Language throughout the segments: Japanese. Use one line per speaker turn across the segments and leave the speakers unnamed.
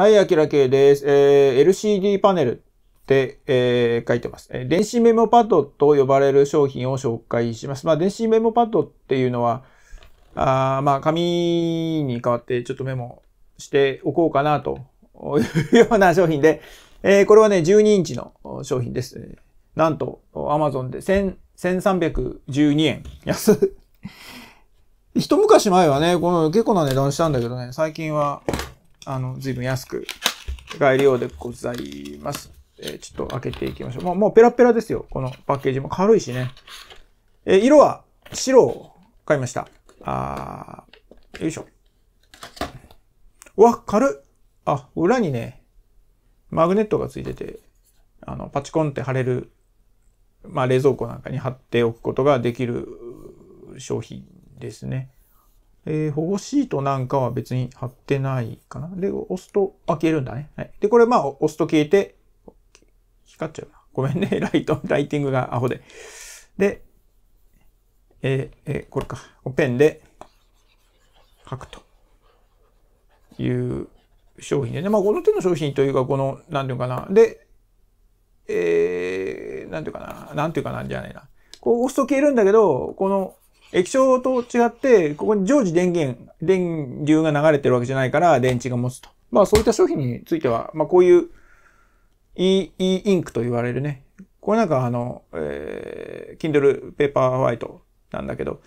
はい、あきらけいです。えー、LCD パネルって、えー、書いてます。え電子メモパッドと呼ばれる商品を紹介します。まあ、電子メモパッドっていうのは、あまあ、紙に代わってちょっとメモしておこうかなというような商品で、えー、これはね、12インチの商品です。なんと、Amazon で1312円。安 一昔前はね、この結構な値段したんだけどね、最近はあの、随分安く買えるようでございます。えー、ちょっと開けていきましょう。もう、もうペラペラですよ。このパッケージも軽いしね。えー、色は白を買いました。あー、よいしょ。うわ、軽っあ、裏にね、マグネットがついてて、あの、パチコンって貼れる、まあ、冷蔵庫なんかに貼っておくことができる商品ですね。えー、保護シートなんかは別に貼ってないかな。で、押すと開けるんだね。はい。で、これまあ、押すと消えて、光っちゃうな。ごめんね。ライト、ライティングがアホで。で、えー、えー、これか。ペンで書くという商品でね。まあ、この手の商品というか、この、なんていうかな。で、えー、なんていうかな。なんていうかなんじゃないな。こう押すと消えるんだけど、この液晶と違って、ここに常時電源、電流が流れてるわけじゃないから電池が持つと。まあそういった商品については、まあこういう E、E インクと言われるね。これなんかあの、えー、Kindle Paperwhite なんだけど、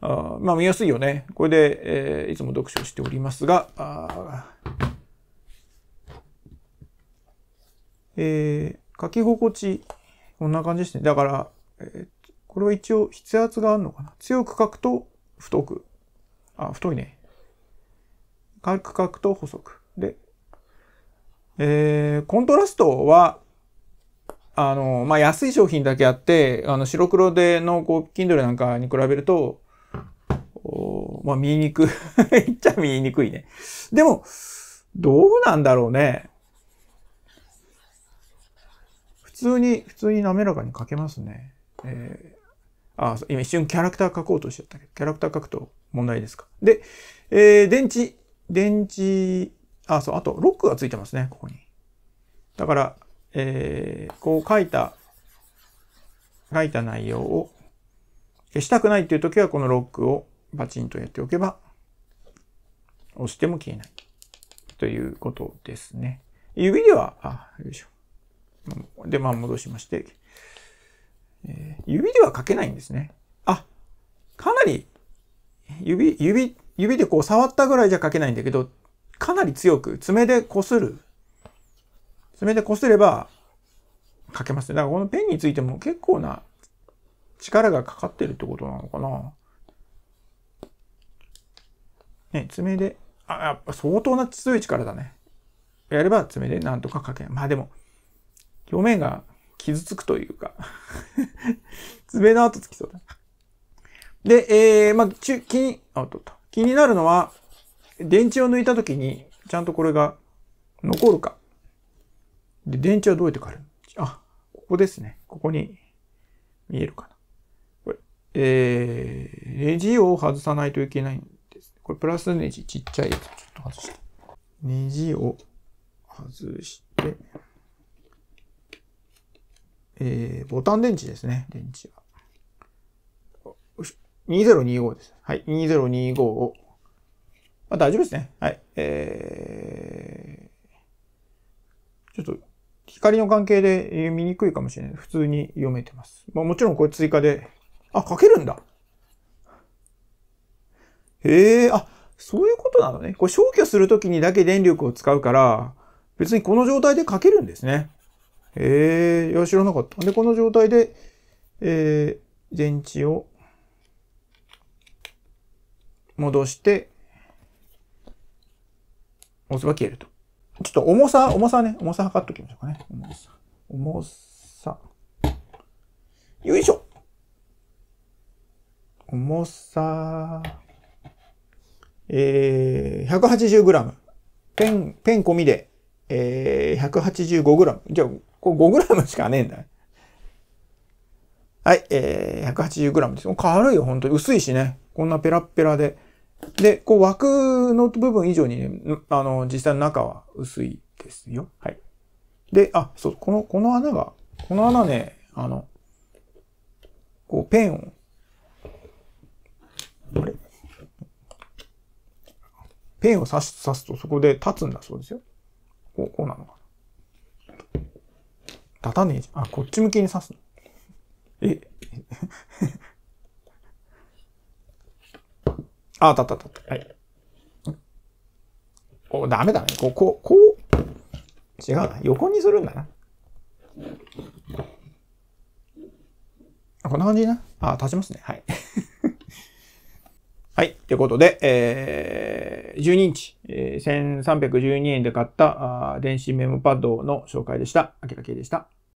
あまあ見やすいよね。これで、えー、いつも読書しておりますが、あえー、書き心地、こんな感じですね。だから、えー、これは一応筆圧があるのかな。強く書くと太く。あ、太いね。軽く書くと細く。で、えー、コントラストは、あの、まあ、安い商品だけあって、あの、白黒での、こう、Kindle なんかに比べると、おまあ、見えにくい。言 っちゃ見えにくいね。でも、どうなんだろうね。普通に、普通に滑らかに書けますね。えー、あ、今一瞬キャラクター書こうとしちゃったけど、キャラクター書くと問題ですか。で、えー、電池、電池、あ、そう、あとロックがついてますね、ここに。だから、えー、こう書いた、書いた内容を消したくないっていう時はこのロックをバチンとやっておけば、押しても消えない。ということですね。指では、あ、よいしょ。で、まあ戻しまして、えー、指では書けないんですね。あ、かなり、指、指、指でこう触ったぐらいじゃ書けないんだけど、かなり強く、爪で擦る。爪で擦れば書けますね。だからこのペンについても結構な力がかかってるってことなのかな。ね、爪で、あ、やっぱ相当な強い力だね。やれば爪でなんとか書けまあでも、表面が傷つくというか爪の後つきそうだ。で、えー、まあ、ち気に、あ、とと。気になるのは、電池を抜いた時に、ちゃんとこれが残るか。で、電池はどうやって変わるあ、ここですね。ここに見えるかな。これ、えー、ネジを外さないといけないんです。これ、プラスネジ、ちっちゃいやつ、ちょっと外して。ネジを外して、えー、ボタン電池ですね、電池は。2025です。はい、2025を。まあ、大丈夫ですね。はい。えー、ちょっと、光の関係で見にくいかもしれない。普通に読めてます。まあ、もちろんこれ追加で、あ、書けるんだへえ、あ、そういうことなのね。これ消去するときにだけ電力を使うから、別にこの状態で書けるんですね。ええー、いや、知らなかった。で、この状態で、えー、電池を戻して、押せば消えると。ちょっと重さ、重さね、重さ測っておきましょうかね。重さ。重さ。よいしょ重さ、えー、180g。ペン、ペン込みでえー、185g。じゃあ、5g しかねえんだ。はい、えー、180g です。軽いよ、本当に。薄いしね。こんなペラペラで。で、こう枠の部分以上にね、あの、実際の中は薄いですよ。はい。で、あ、そう、この、この穴が、この穴ね、あの、こうペンを、ペンを刺す、刺すとそこで立つんだそうですよ。こう、こうなのかな。立たねえじゃん。あ、こっち向きに刺すの。え あ、立った立った。はい。お、ダメだね。こう、こう、こう。違うな。横にするんだな。こんな感じな。あ、立ちますね。はい。はい。ということで、えー、12インチ、えー、1312円で買ったあ電子メモパッドの紹介でした。明らけでした。